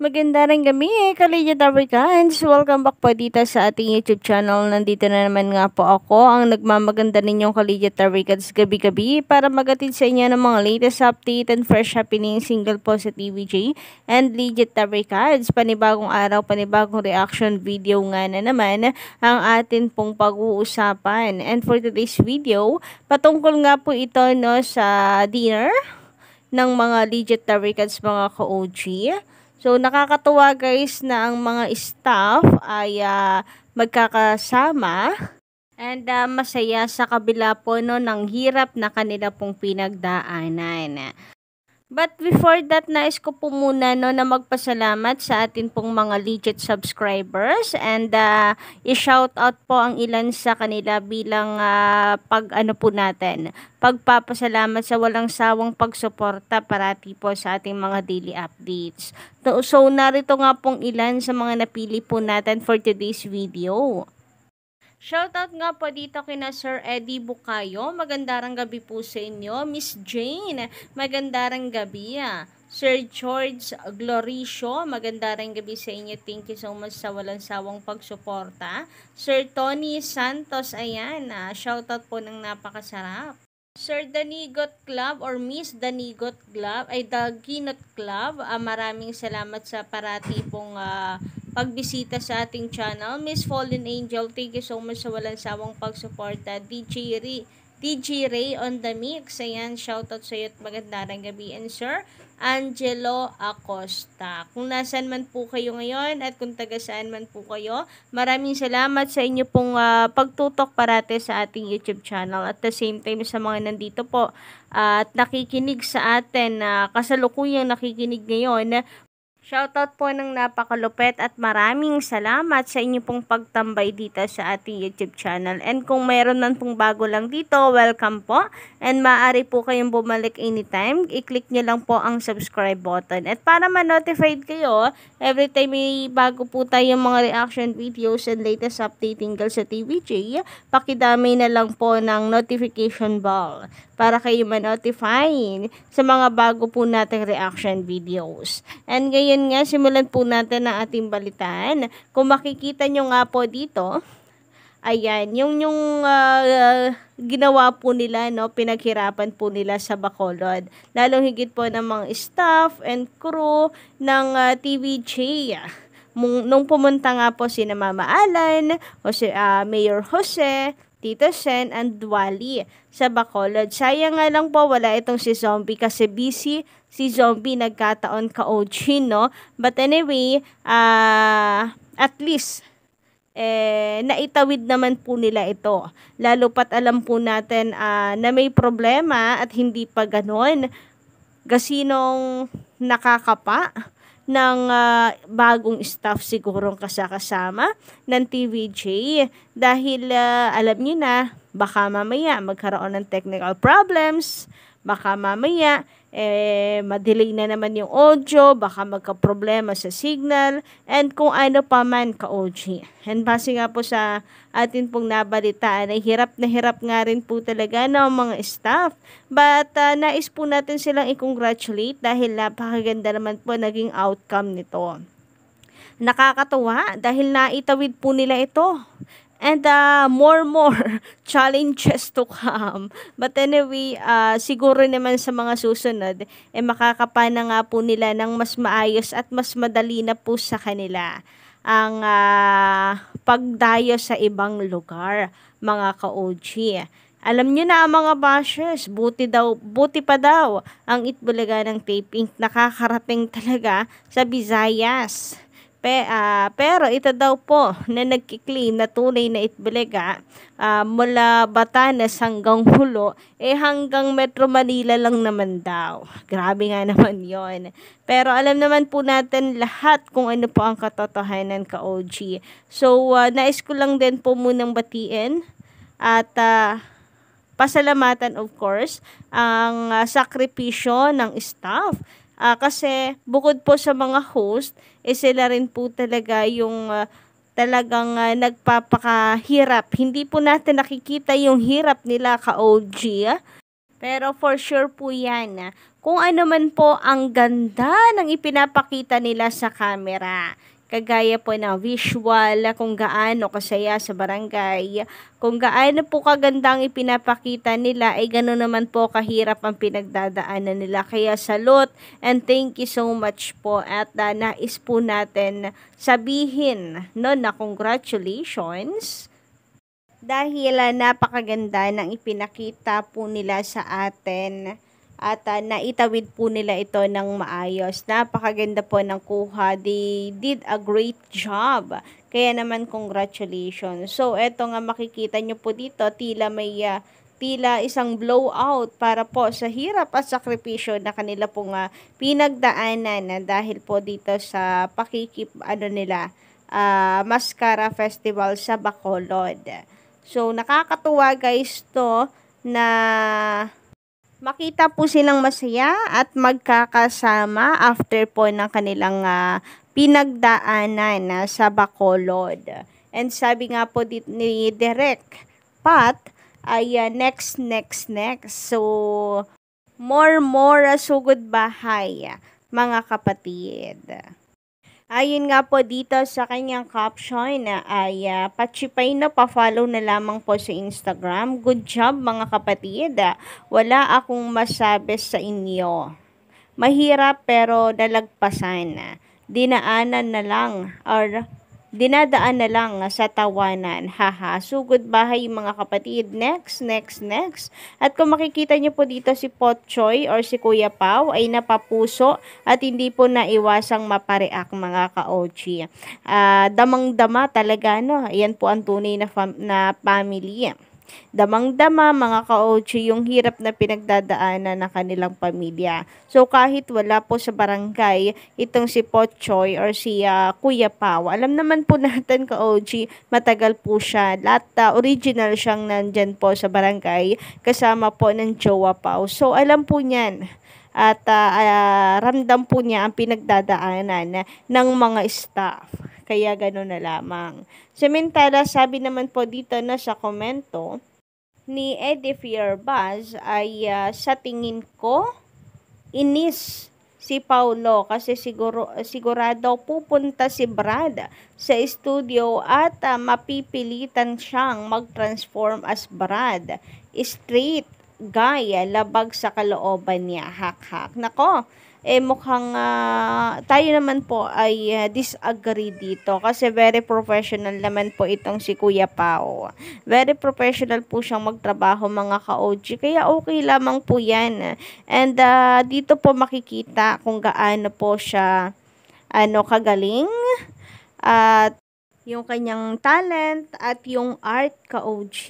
Maganda rin kami eh, Kalidya Africans. Welcome back po dito sa ating YouTube channel. Nandito na naman nga po ako, ang nagmamaganda ninyong Kalidya Africans gabi-gabi para magatid sa inyo ng mga latest update and fresh happening single po sa TVJ and Legit Africans. Panibagong araw, panibagong reaction video nga na naman ang atin pong pag-uusapan. And for today's video, patungkol nga po ito no, sa dinner ng mga Legit Africans mga ka-OG So, nakakatuwa guys na ang mga staff ay uh, magkakasama and uh, masaya sa kabila po no, ng hirap na kanila pong pinagdaanan. But before that, nais ko po muna no, na magpasalamat sa atin pong mga legit subscribers and uh, ah, i-shout out po ang ilan sa kanila bilang uh, ah, pag ano po natin, pagpapasalamat sa walang sawang pagsuporta parati po sa ating mga daily updates. So, so narito nga pong ilan sa mga napili po natin for today's video. Shoutout nga po dito kina Sir Eddie Bukayo. Magandang gabi po sa inyo. Miss Jane, magandang gabi. Ah. Sir George Gloricio, magandang gabi sa inyo. Thank you so much sa walang sawang pagsuporta. Sir Tony Santos, ayan, ah, shoutout po ng napakasarap. Sir Danigot Club or Miss Danigot Club, ay Daginot Club, ah, maraming salamat sa parati pong ah, pagbisita sa ating channel. Miss Fallen Angel, thank you so much sa walang sawang pagsuporta. DJ Ri, DJ Ray on the mix. Ayan, shoutout sa iyo at magandang gabi. And Sir Angelo Acosta. Kung nasan man po kayo ngayon at kung taga saan man po kayo, maraming salamat sa inyo pong uh, pagtutok parate sa ating YouTube channel. At the same time sa mga nandito po uh, at nakikinig sa atin na uh, kasalukuyang nakikinig ngayon, Shoutout po ng napakalupet at maraming salamat sa inyo pong pagtambay dito sa ating YouTube channel. And kung mayroon man pong bago lang dito, welcome po. And maaari po kayong bumalik anytime. I-click nyo lang po ang subscribe button. At para ma-notified kayo, every time may bago po tayong mga reaction videos and latest update hinggil sa TVJ, pakidamay na lang po ng notification bell para kayo ma-notify sa mga bago po nating reaction videos. And ngayon Ayan nga, simulan po natin ang ating balitaan. Kung makikita nyo nga po dito, ayan, yung, yung uh, uh, ginawa po nila, no, pinaghirapan po nila sa Bacolod. Lalong higit po ng mga staff and crew ng uh, ah, TVJ. Nung pumunta nga po si Mama Alan, o si uh, Mayor Jose, Tito Shen and Wally sa Bacolod. Sayang nga lang po wala itong si Zombie kasi busy si Zombie nagkataon ka OG, no? But anyway, uh, at least eh, naitawid naman po nila ito. Lalo pat alam po natin uh, na may problema at hindi pa ganon. Gasinong nakakapa ng uh, bagong staff sigurong kasakasama ng TVJ dahil uh, alam niyo na baka mamaya magkaroon ng technical problems, baka mamaya eh, madelay na naman yung audio, baka magka-problema sa signal, and kung ano pa man ka-OG. And base nga po sa atin pong nabalitaan, ay hirap na hirap nga rin po talaga ng mga staff. But uh, nais po natin silang i-congratulate dahil napakaganda naman po naging outcome nito. Nakakatuwa dahil naitawid po nila ito and uh, more more challenges to come. But anyway, uh, siguro naman sa mga susunod, eh makakapana nga po nila ng mas maayos at mas madali na po sa kanila ang uh, pagdayo sa ibang lugar, mga ka-OG. Alam nyo na ang mga bashers, buti, daw, buti pa daw ang Itbulaga ng Tape Inc. nakakarating talaga sa Visayas. Pe, uh, pero ito daw po na nagkiklaim na tunay na itbelega uh, ah, mula Batanes hanggang Hulo, eh hanggang Metro Manila lang naman daw. Grabe nga naman yon. Pero alam naman po natin lahat kung ano po ang katotohanan ka OG. So, uh, nais ko lang din po munang batiin at uh, pasalamatan of course ang uh, sakripisyo ng staff Uh, kasi bukod po sa mga host, eh sila rin po talaga yung uh, talagang uh, nagpapakahirap. Hindi po natin nakikita yung hirap nila ka-OG. Ah. Pero for sure po yan. Ah. Kung ano man po ang ganda ng ipinapakita nila sa camera kagaya po ng visual, kung gaano kasaya sa barangay, kung gaano po kaganda ang ipinapakita nila, ay gano'n naman po kahirap ang pinagdadaanan nila. Kaya salute and thank you so much po at uh, nais po natin sabihin no, na congratulations dahil uh, napakaganda ng ipinakita po nila sa atin at uh, naitawid po nila ito ng maayos. Napakaganda po ng kuha. They did a great job. Kaya naman congratulations. So eto nga makikita nyo po dito tila may uh, tila isang blowout para po sa hirap at sakripisyo na kanila pong uh, pinagdaanan na dahil po dito sa pakikip ano nila uh, Mascara Festival sa Bacolod. So nakakatuwa guys to na makita po silang masaya at magkakasama after po ng kanilang uh, pinagdaanan uh, sa Bacolod. And sabi nga po di- ni Derek, Pat, ay uh, next, next, next. So, more, more uh, sugod bahay, mga kapatid. Ayon nga po dito sa kanyang caption na ay uh, ah, patsipay na pa-follow na lamang po sa Instagram. Good job mga kapatid. Wala akong masabi sa inyo. Mahirap pero nalagpasan. Dinaanan na lang or dinadaan na lang sa tawanan. Haha. So, goodbye mga kapatid. Next, next, next. At kung makikita nyo po dito si Potchoy or si Kuya Pau ay napapuso at hindi po naiwasang mapareak mga ka-Ochi. Uh, ah, damang-dama talaga, no? Ayan po ang tunay na, fam- na family. Damang-dama mga ka yung hirap na pinagdadaanan ng kanilang pamilya. So kahit wala po sa barangay itong si Pochoy or si uh, Kuya Pao, alam naman po natin ka matagal po siya. Lahat ah, original siyang nandyan po sa barangay kasama po ng Jowa Pao. So alam po niyan at uh, uh, ramdam po niya ang pinagdadaanan ng mga staff kaya gano'n na lamang. Samantala, sabi naman po dito na sa komento ni Eddie Fierbaz ay uh, sa tingin ko, inis si Paulo kasi siguro sigurado pupunta si Brad sa studio at uh, mapipilitan siyang mag-transform as Brad. Straight gaya labag sa kalooban niya hak-hak. Nako, eh mukhang uh, tayo naman po ay uh, disagree dito kasi very professional naman po itong si Kuya Pao. Very professional po siyang magtrabaho mga ka-OG kaya okay lamang po yan. And uh, dito po makikita kung gaano po siya ano kagaling at uh, yung kanyang talent at yung art ka-OG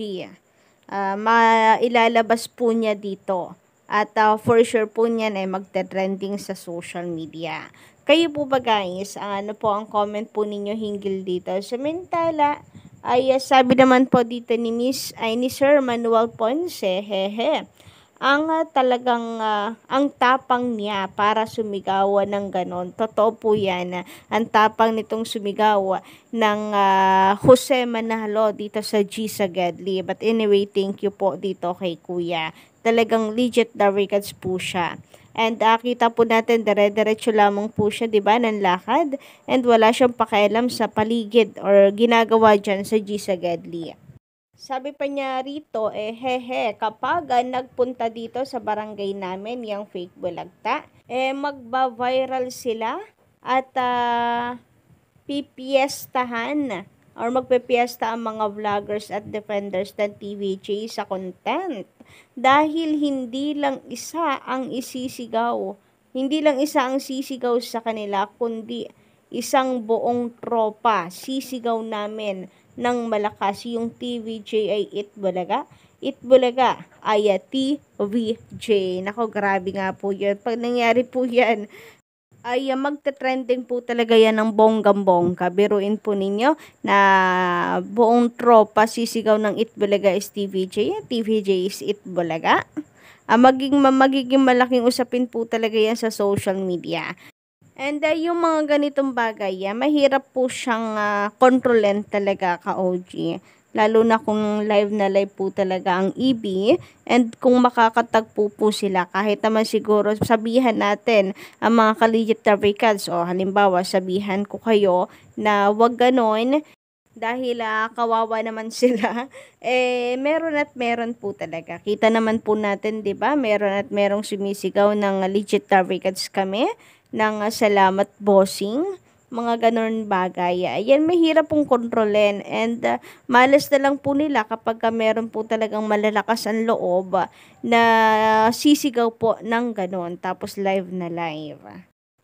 uh, mailalabas po niya dito. At uh, for sure po niyan ay magte-trending sa social media. Kayo po ba guys, ah, ano po ang comment po ninyo hinggil dito? Samantala, ay uh, sabi naman po dito ni Miss ay ni Sir Manuel Ponce, hehe ang uh, talagang uh, ang tapang niya para sumigawan ng ganon. Totoo po yan. Uh, ang tapang nitong sumigaw ng uh, Jose Manalo dito sa Gisa Sagadli. But anyway, thank you po dito kay Kuya. Talagang legit na records po siya. And uh, kita po natin, dire-diretso lamang po siya, di ba, ng lakad. And wala siyang pakialam sa paligid or ginagawa dyan sa Gisa Sagadli. Sabi pa niya rito, eh hehe, kapag ah, nagpunta dito sa barangay namin yung fake bulagta, eh magba-viral sila at uh, pipiestahan or magpepiesta ang mga vloggers at defenders ng TVJ sa content. Dahil hindi lang isa ang isisigaw. Hindi lang isa ang sisigaw sa kanila, kundi isang buong tropa. Sisigaw namin ng malakas yung TVJ ay Itbulaga. Itbulaga ay TVJ. Nako, grabe nga po yun. Pag nangyari po yan, ay ah, magte-trending po talaga yan ng bonggam-bongga. Biruin po ninyo na buong tropa sisigaw ng Itbulaga is TVJ. TVJ is Itbulaga. Uh, ah, maging, magiging malaking usapin po talaga yan sa social media. And uh, yung mga ganitong bagay, yeah, mahirap po siyang uh, kontrolin talaga ka OG. Lalo na kung live na live po talaga ang EB and kung makakatagpo po sila kahit naman siguro sabihan natin ang mga ka-legit cats o halimbawa sabihan ko kayo na wag ganon dahil uh, kawawa naman sila eh meron at meron po talaga kita naman po natin 'di ba meron at merong sumisigaw ng legit cats kami ng ah, salamat bossing, mga ganun bagay. Ayan, mahirap pong kontrolin and uh, malas na lang po nila kapag uh, meron po talagang malalakas ang loob ah, na sisigaw po ng ganun tapos live na live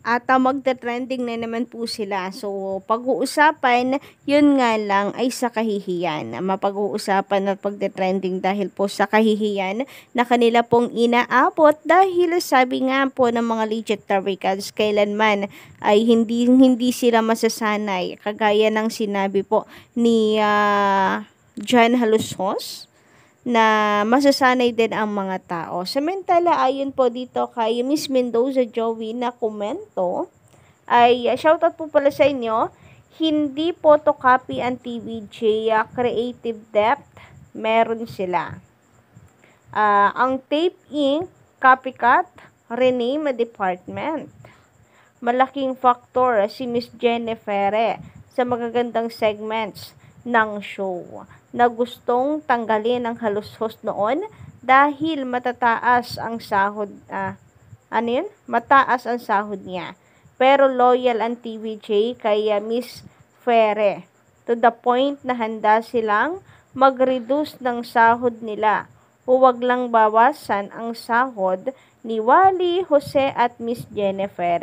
at uh, magte-trending na naman po sila. So, pag-uusapan, yun nga lang ay sa kahihiyan. Mapag-uusapan at pagte-trending dahil po sa kahihiyan na kanila pong inaabot dahil sabi nga po ng mga legit Tarikans, kailanman ay hindi, hindi sila masasanay. Kagaya ng sinabi po ni uh, ah, John Halusos, na masasanay din ang mga tao. Samantala, ayon po dito kay Miss Mendoza Joey na komento, ay shoutout po pala sa inyo, hindi photocopy ang TVJ, ah, creative depth, meron sila. Uh, ang tape ink, copycat, rename a department. Malaking factor ah, si Miss Jennifer eh, sa magagandang segments ng show na gustong tanggalin ang halos-hos noon dahil matataas ang sahod uh, ano Mataas ang sahod niya. Pero loyal ang TVJ kay ah, Miss Ferre to the point na handa silang mag-reduce ng sahod nila. Huwag lang bawasan ang sahod ni Wally, Jose at Miss Jennifer.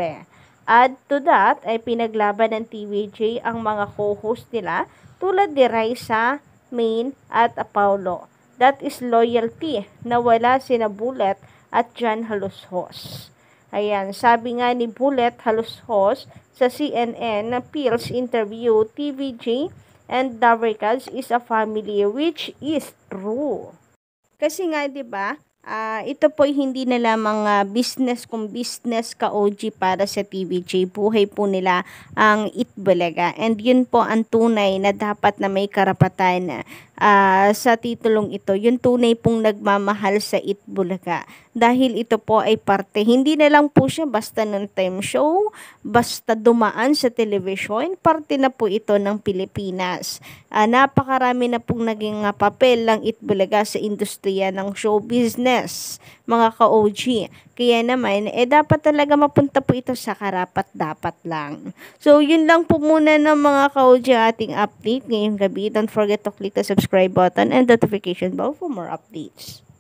Add to that ay pinaglaban ng TVJ ang mga co-host nila tulad ni Raisa main, at Apollo. That is loyalty na wala sina Bullet at John Halushos. Ayan, sabi nga ni Bullet Halushos sa CNN na Peel's interview, TVJ and Dovercats is a family which is true. Kasi nga, di ba, Uh, ito po hindi na lamang uh, business kung business ka OG para sa TVJ. Buhay po nila ang Itbalaga. And yun po ang tunay na dapat na may karapatan uh, sa titulong ito. Yung tunay pong nagmamahal sa Itbulaga dahil ito po ay parte. Hindi na lang po siya basta ng time show, basta dumaan sa television, parte na po ito ng Pilipinas. Uh, napakarami na pong naging uh, papel lang Itbulaga sa industriya ng show business, mga ka-OG. Kaya naman, eh dapat talaga mapunta po ito sa karapat-dapat lang. So, yun lang po muna ng mga ka-OG ating update ngayong gabi. Don't forget to click the subscribe button and notification bell for more updates.